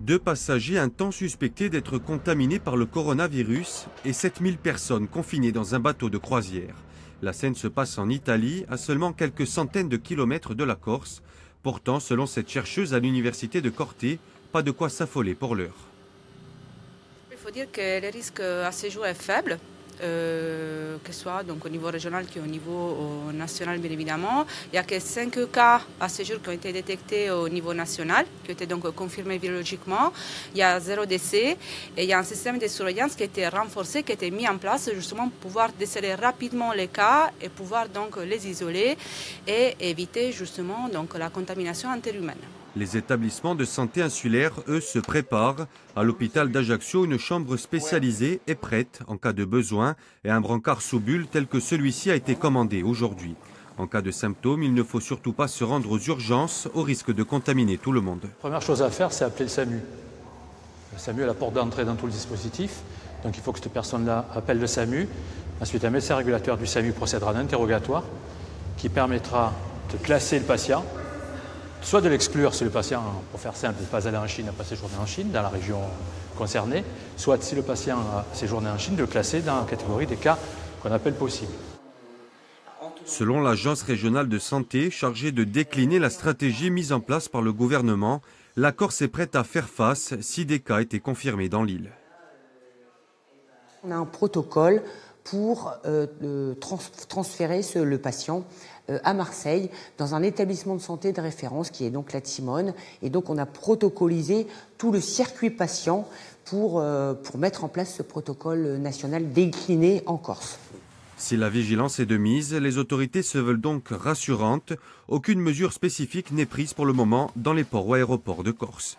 deux passagers un temps suspectés d'être contaminés par le coronavirus et 7000 personnes confinées dans un bateau de croisière. La scène se passe en Italie, à seulement quelques centaines de kilomètres de la Corse. Pourtant, selon cette chercheuse à l'université de Corté, pas de quoi s'affoler pour l'heure. Il faut dire que le risque à séjour est faible. Euh, que ce soit donc, au niveau régional qu'au niveau euh, national, bien évidemment. Il y a que 5 cas à ce jour qui ont été détectés au niveau national, qui ont été donc confirmés virologiquement. Il y a zéro décès et il y a un système de surveillance qui a été renforcé, qui a été mis en place justement pour pouvoir déceler rapidement les cas et pouvoir donc les isoler et éviter justement donc, la contamination interhumaine. Les établissements de santé insulaires, eux, se préparent. À l'hôpital d'Ajaccio, une chambre spécialisée est prête en cas de besoin et un brancard sous bulle tel que celui-ci a été commandé aujourd'hui. En cas de symptômes, il ne faut surtout pas se rendre aux urgences au risque de contaminer tout le monde. première chose à faire, c'est appeler le SAMU. Le SAMU est la porte d'entrée dans tout le dispositif. Donc il faut que cette personne-là appelle le SAMU. Ensuite, un médecin régulateur du SAMU procédera à un interrogatoire qui permettra de classer le patient soit de l'exclure si le patient, pour faire simple, n'est pas allé en Chine, n'a pas séjourné en Chine, dans la région concernée, soit si le patient a séjourné en Chine, de le classer dans la catégorie des cas qu'on appelle possibles. Selon l'Agence régionale de santé chargée de décliner la stratégie mise en place par le gouvernement, la Corse est prête à faire face si des cas étaient confirmés dans l'île. On a un protocole pour euh, transférer le patient euh, à Marseille dans un établissement de santé de référence qui est donc la Timone. Et donc on a protocolisé tout le circuit patient pour, euh, pour mettre en place ce protocole national décliné en Corse. Si la vigilance est de mise, les autorités se veulent donc rassurantes. Aucune mesure spécifique n'est prise pour le moment dans les ports ou aéroports de Corse.